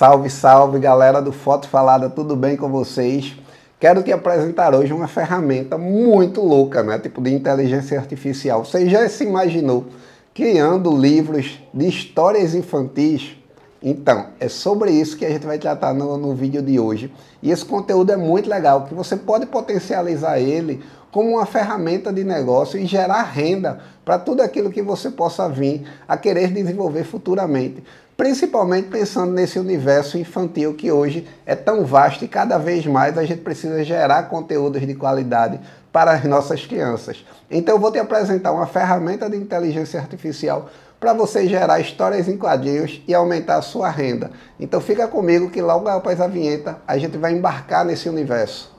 Salve, salve galera do Foto Falada, tudo bem com vocês? Quero te apresentar hoje uma ferramenta muito louca, né? Tipo de inteligência artificial. Você já se imaginou criando livros de histórias infantis? Então, é sobre isso que a gente vai tratar no, no vídeo de hoje. E esse conteúdo é muito legal, que você pode potencializar ele como uma ferramenta de negócio e gerar renda para tudo aquilo que você possa vir a querer desenvolver futuramente principalmente pensando nesse universo infantil que hoje é tão vasto e cada vez mais a gente precisa gerar conteúdos de qualidade para as nossas crianças. Então eu vou te apresentar uma ferramenta de inteligência artificial para você gerar histórias em quadrinhos e aumentar a sua renda. Então fica comigo que logo após a vinheta a gente vai embarcar nesse universo.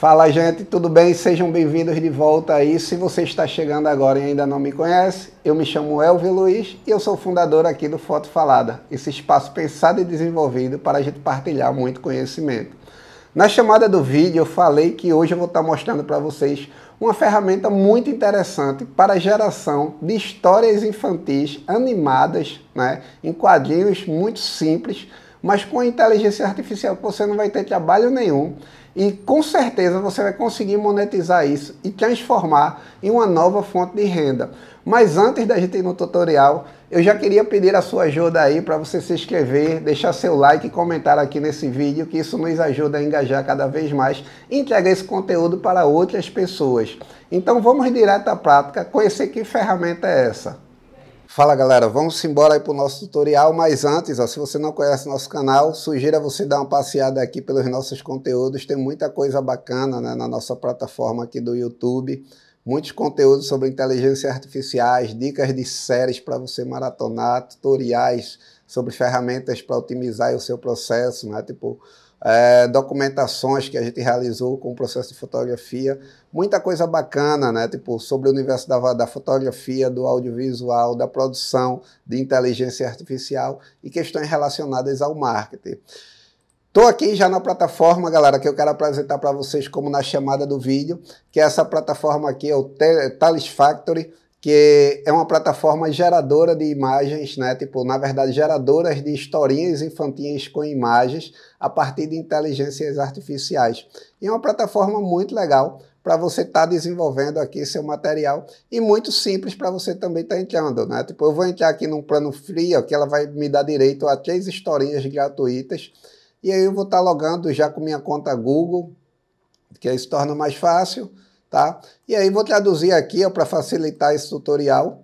Fala, gente, tudo bem? Sejam bem-vindos de volta aí. Se você está chegando agora e ainda não me conhece, eu me chamo Elvio Luiz e eu sou fundador aqui do Foto Falada, esse espaço pensado e desenvolvido para a gente partilhar muito conhecimento. Na chamada do vídeo, eu falei que hoje eu vou estar mostrando para vocês uma ferramenta muito interessante para a geração de histórias infantis animadas, né, em quadrinhos muito simples, mas com inteligência artificial você não vai ter trabalho nenhum e com certeza você vai conseguir monetizar isso e transformar em uma nova fonte de renda. Mas antes da gente ir no tutorial, eu já queria pedir a sua ajuda aí para você se inscrever, deixar seu like e comentar aqui nesse vídeo, que isso nos ajuda a engajar cada vez mais e entregar esse conteúdo para outras pessoas. Então vamos direto à prática, conhecer que ferramenta é essa. Fala galera, vamos embora aí para o nosso tutorial, mas antes, ó, se você não conhece nosso canal, sugiro você dar uma passeada aqui pelos nossos conteúdos, tem muita coisa bacana né, na nossa plataforma aqui do YouTube, muitos conteúdos sobre inteligência artificiais, dicas de séries para você maratonar, tutoriais sobre ferramentas para otimizar o seu processo, né, tipo é, documentações que a gente realizou com o processo de fotografia, muita coisa bacana, né? Tipo, sobre o universo da, da fotografia, do audiovisual, da produção, de inteligência artificial e questões relacionadas ao marketing. Estou aqui já na plataforma, galera, que eu quero apresentar para vocês como na chamada do vídeo, que é essa plataforma aqui, é o Thales Factory, que é uma plataforma geradora de imagens, né? Tipo, na verdade, geradoras de historinhas infantis com imagens a partir de inteligências artificiais. E é uma plataforma muito legal para você estar tá desenvolvendo aqui seu material e muito simples para você também estar tá entrando, né? Tipo, eu vou entrar aqui num plano free, que ela vai me dar direito a três historinhas gratuitas e aí eu vou estar tá logando já com minha conta Google, que aí se torna mais fácil tá? E aí vou traduzir aqui para facilitar esse tutorial,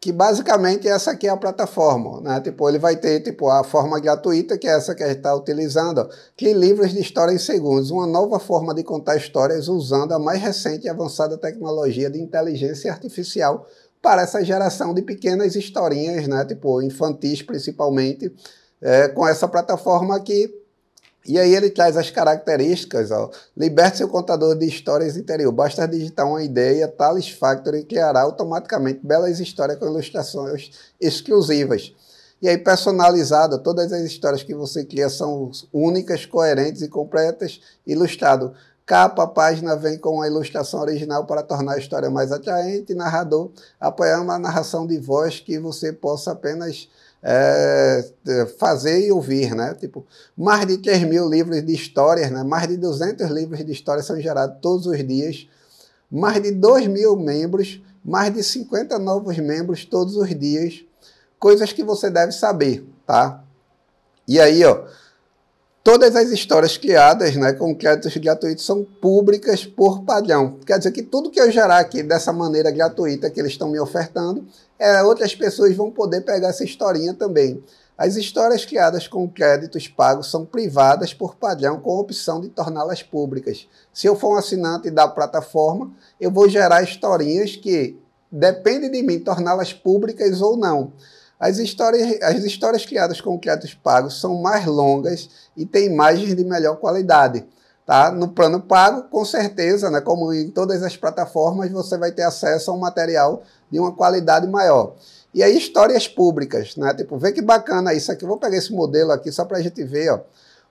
que basicamente essa aqui é a plataforma, né? Tipo, ele vai ter tipo a forma gratuita, que é essa que a gente está utilizando, que livros de história em segundos, uma nova forma de contar histórias usando a mais recente e avançada tecnologia de inteligência artificial para essa geração de pequenas historinhas, né? Tipo, infantis principalmente, é, com essa plataforma aqui. E aí ele traz as características, ó. Liberte seu contador de histórias interior. Basta digitar uma ideia, Thales Factory criará automaticamente belas histórias com ilustrações exclusivas. E aí personalizada, todas as histórias que você cria são únicas, coerentes e completas, ilustrado Capa, a página vem com a ilustração original para tornar a história mais atraente. Narrador, apoiando uma narração de voz que você possa apenas é, é fazer e ouvir, né? Tipo, mais de 3 mil livros de histórias, né? Mais de 200 livros de histórias são gerados todos os dias. Mais de 2 mil membros, mais de 50 novos membros todos os dias. Coisas que você deve saber, tá? E aí, ó Todas as histórias criadas né, com créditos gratuitos são públicas por padrão. Quer dizer que tudo que eu gerar aqui dessa maneira gratuita que eles estão me ofertando, é, outras pessoas vão poder pegar essa historinha também. As histórias criadas com créditos pagos são privadas por padrão com opção de torná-las públicas. Se eu for um assinante da plataforma, eu vou gerar historinhas que depende de mim torná-las públicas ou não. As histórias, as histórias criadas com créditos pagos são mais longas e têm imagens de melhor qualidade. Tá? No plano pago, com certeza, né, como em todas as plataformas, você vai ter acesso a um material de uma qualidade maior. E aí, histórias públicas, né? Tipo, vê que bacana isso aqui. Eu vou pegar esse modelo aqui só para a gente ver, ó.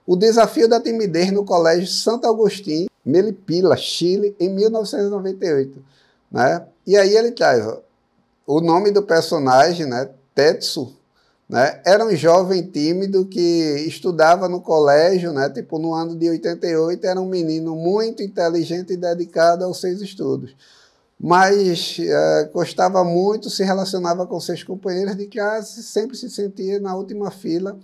O desafio da timidez no Colégio Santo Agostinho, Melipila, Chile, em 1998, né? E aí ele traz, ó, o nome do personagem, né? Tetsu, né? Era um jovem tímido que estudava no colégio, né? Tipo, no ano de 88, era um menino muito inteligente e dedicado aos seus estudos. Mas uh, gostava muito, se relacionava com seus companheiros de casa, sempre se sentia na última fila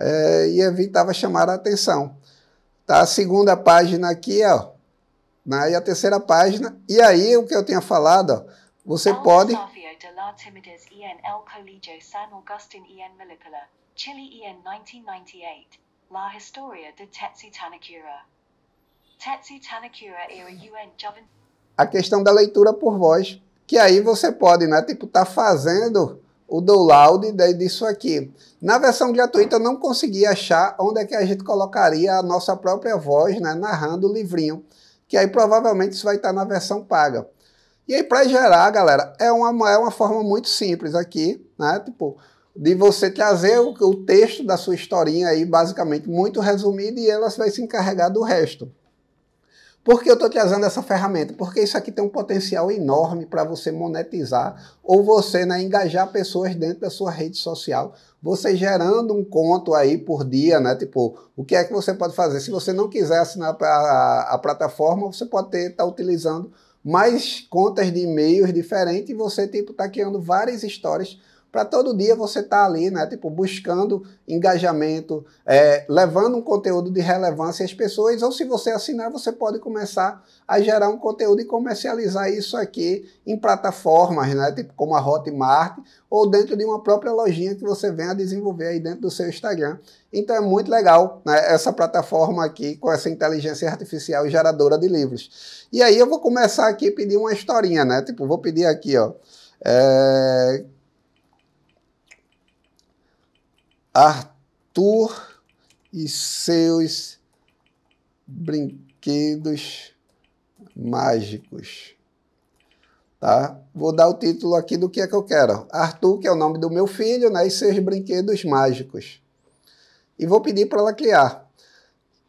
eh, e evitava chamar a atenção. Tá a segunda página aqui, ó. Né? E a terceira página. E aí, o que eu tinha falado, ó, você pode. Sofia de la Timidez en el Colegio San Agustin en Malipala, Chile en 1998, La Historia de Tetsi Tanakura. Tetsi Tanakura era un jovem... A questão da leitura por voz, que aí você pode, né, tipo, tá fazendo o download disso aqui. Na versão gratuita eu não consegui achar onde é que a gente colocaria a nossa própria voz, né, narrando o livrinho, que aí provavelmente isso vai estar na versão paga. E aí, para gerar, galera, é uma, é uma forma muito simples aqui, né? Tipo, de você trazer o, o texto da sua historinha aí, basicamente, muito resumido, e ela vai se encarregar do resto. Por que eu estou trazendo essa ferramenta? Porque isso aqui tem um potencial enorme para você monetizar ou você né, engajar pessoas dentro da sua rede social. Você gerando um conto aí por dia, né? Tipo, o que é que você pode fazer? Se você não quiser assinar a, a, a plataforma, você pode estar tá utilizando mais contas de e-mails diferentes e você, tipo, tá criando várias histórias para todo dia você estar tá ali, né? Tipo, buscando engajamento, é, levando um conteúdo de relevância às pessoas, ou se você assinar, você pode começar a gerar um conteúdo e comercializar isso aqui em plataformas, né? Tipo, como a Hotmart, ou dentro de uma própria lojinha que você venha desenvolver aí dentro do seu Instagram. Então é muito legal né, essa plataforma aqui com essa inteligência artificial geradora de livros. E aí eu vou começar aqui a pedir uma historinha, né? Tipo, vou pedir aqui, ó. É, Arthur e seus brinquedos mágicos. Tá? Vou dar o título aqui do que é que eu quero. Arthur, que é o nome do meu filho, né? E seus brinquedos mágicos. E vou pedir para ela criar.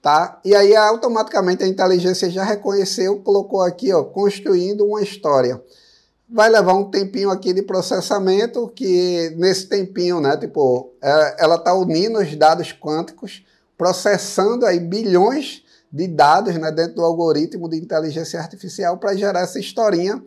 Tá? E aí automaticamente a inteligência já reconheceu, colocou aqui, ó, construindo uma história vai levar um tempinho aqui de processamento, que nesse tempinho, né, tipo, é, ela está unindo os dados quânticos, processando aí bilhões de dados né, dentro do algoritmo de inteligência artificial para gerar essa historinha.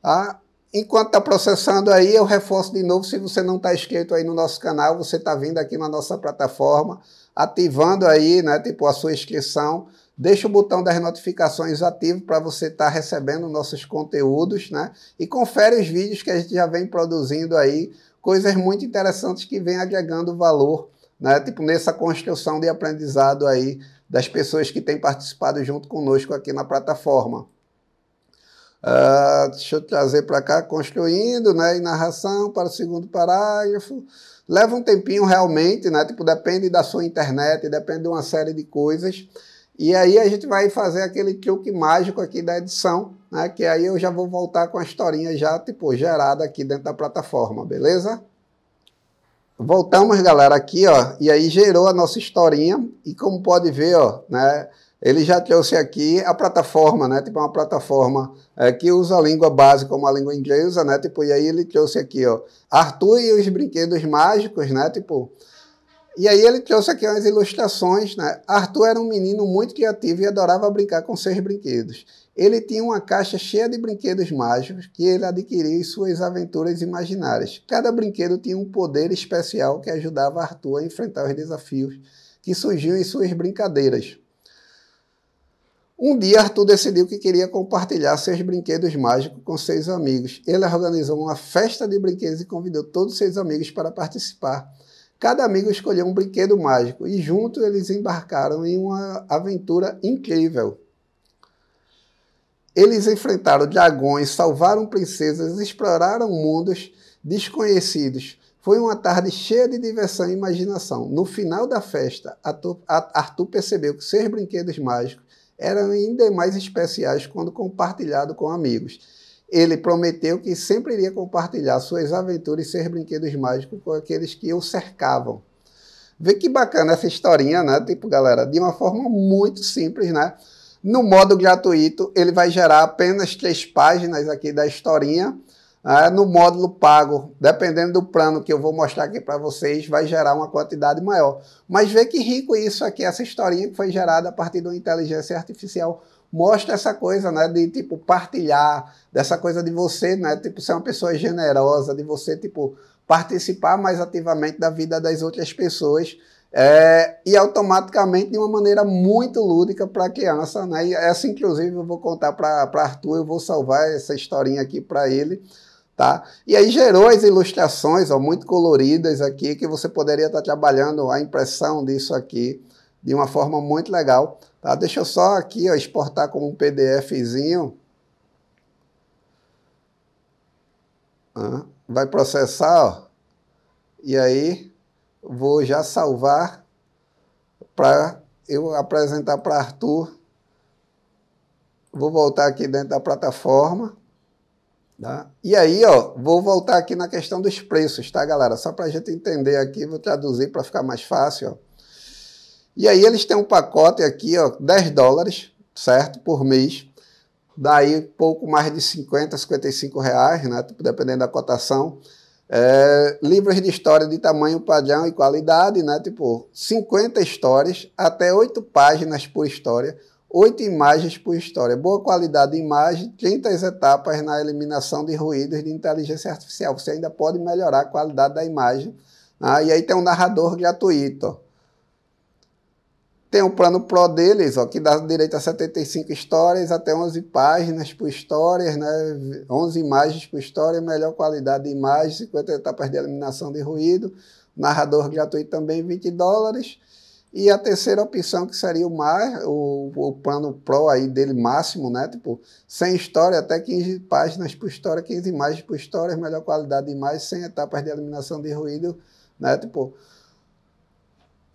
Tá? Enquanto está processando aí, eu reforço de novo, se você não está inscrito aí no nosso canal, você está vindo aqui na nossa plataforma, ativando aí, né, tipo, a sua inscrição, Deixa o botão das notificações ativo para você estar tá recebendo nossos conteúdos, né? E confere os vídeos que a gente já vem produzindo aí, coisas muito interessantes que vem agregando valor, né? Tipo nessa construção de aprendizado aí das pessoas que têm participado junto conosco aqui na plataforma. Uh, deixa eu trazer para cá, construindo, né? E narração para o segundo parágrafo. Leva um tempinho realmente, né? Tipo, depende da sua internet, depende de uma série de coisas. E aí a gente vai fazer aquele truque mágico aqui da edição, né? Que aí eu já vou voltar com a historinha já, tipo, gerada aqui dentro da plataforma, beleza? Voltamos, galera, aqui, ó. E aí gerou a nossa historinha. E como pode ver, ó, né? Ele já trouxe aqui a plataforma, né? Tipo, uma plataforma é, que usa a língua base como a língua inglesa, né? Tipo, e aí ele trouxe aqui, ó, Arthur e os brinquedos mágicos, né? Tipo, e aí ele trouxe aqui umas ilustrações. Né? Arthur era um menino muito criativo e adorava brincar com seus brinquedos. Ele tinha uma caixa cheia de brinquedos mágicos que ele adquiriu em suas aventuras imaginárias. Cada brinquedo tinha um poder especial que ajudava Arthur a enfrentar os desafios que surgiam em suas brincadeiras. Um dia, Arthur decidiu que queria compartilhar seus brinquedos mágicos com seus amigos. Ele organizou uma festa de brinquedos e convidou todos seus amigos para participar. Cada amigo escolheu um brinquedo mágico e juntos eles embarcaram em uma aventura incrível. Eles enfrentaram dragões, salvaram princesas, exploraram mundos desconhecidos. Foi uma tarde cheia de diversão e imaginação. No final da festa, Arthur percebeu que seus brinquedos mágicos eram ainda mais especiais quando compartilhados com amigos ele prometeu que sempre iria compartilhar suas aventuras e seus brinquedos mágicos com aqueles que o cercavam. Vê que bacana essa historinha, né? Tipo, galera, de uma forma muito simples, né? No modo gratuito, ele vai gerar apenas três páginas aqui da historinha. Né? No módulo pago, dependendo do plano que eu vou mostrar aqui para vocês, vai gerar uma quantidade maior. Mas vê que rico isso aqui, essa historinha que foi gerada a partir de uma inteligência artificial mostra essa coisa, né, de tipo partilhar, dessa coisa de você, né, tipo ser uma pessoa generosa, de você tipo participar mais ativamente da vida das outras pessoas. É, e automaticamente de uma maneira muito lúdica para a criança, né? E essa, inclusive, eu vou contar para Arthur, eu vou salvar essa historinha aqui para ele, tá? E aí gerou as ilustrações, ó, muito coloridas aqui, que você poderia estar tá trabalhando a impressão disso aqui, de uma forma muito legal. Tá? Deixa eu só aqui ó, exportar como um PDFzinho. vai processar, ó. E aí vou já salvar para eu apresentar para Arthur. Vou voltar aqui dentro da plataforma. Tá? E aí, ó, vou voltar aqui na questão dos preços, tá, galera? Só para a gente entender aqui, vou traduzir para ficar mais fácil. Ó. E aí eles têm um pacote aqui, ó, 10 dólares, certo? Por mês. Daí pouco mais de 50, 55 reais, né? Tipo, dependendo da cotação. É, livros de história de tamanho, padrão e qualidade, né? Tipo, 50 histórias, até 8 páginas por história, 8 imagens por história, boa qualidade de imagem, 30 etapas na eliminação de ruídos de inteligência artificial. Você ainda pode melhorar a qualidade da imagem. Né? E aí tem um narrador gratuito. Ó. Tem o um plano Pro deles, ó, que dá direito a 75 histórias, até 11 páginas por histórias, né? 11 imagens por história, melhor qualidade de imagem, 50 etapas de eliminação de ruído, narrador gratuito também, 20 dólares. E a terceira opção, que seria o, mais o, o plano Pro aí dele máximo, né? Tipo, 100 história, até 15 páginas por história, 15 imagens por história, melhor qualidade de imagem, sem etapas de eliminação de ruído, né? Tipo,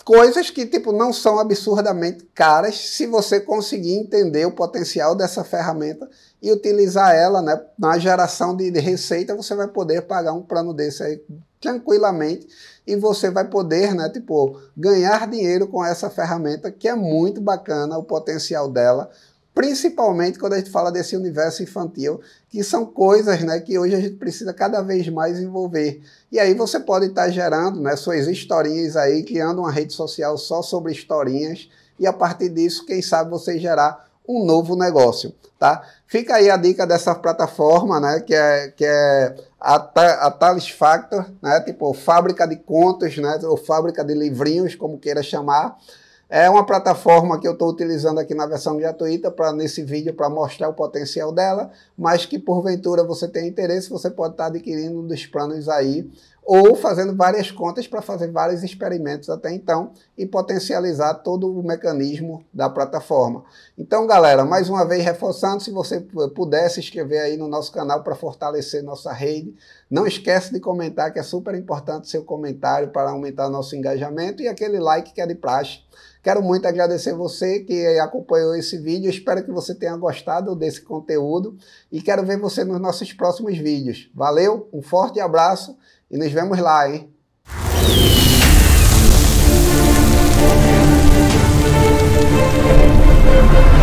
coisas que tipo não são absurdamente caras se você conseguir entender o potencial dessa ferramenta e utilizar ela né, na geração de, de receita você vai poder pagar um plano desse aí tranquilamente e você vai poder né tipo ganhar dinheiro com essa ferramenta que é muito bacana o potencial dela principalmente quando a gente fala desse universo infantil, que são coisas né, que hoje a gente precisa cada vez mais envolver. E aí você pode estar gerando né, suas historinhas aí, criando uma rede social só sobre historinhas, e a partir disso, quem sabe você gerar um novo negócio, tá? Fica aí a dica dessa plataforma, né, que é, que é a, a Thales Factor, né, tipo fábrica de contos, né, ou fábrica de livrinhos, como queira chamar, é uma plataforma que eu estou utilizando aqui na versão gratuita para nesse vídeo para mostrar o potencial dela, mas que porventura você tem interesse, você pode estar tá adquirindo um dos planos aí ou fazendo várias contas para fazer vários experimentos até então e potencializar todo o mecanismo da plataforma. Então, galera, mais uma vez reforçando, se você puder se inscrever aí no nosso canal para fortalecer nossa rede, não esquece de comentar que é super importante seu comentário para aumentar nosso engajamento e aquele like que é de praxe. Quero muito agradecer você que acompanhou esse vídeo. Espero que você tenha gostado desse conteúdo e quero ver você nos nossos próximos vídeos. Valeu, um forte abraço e nos vemos lá, hein? Thank you.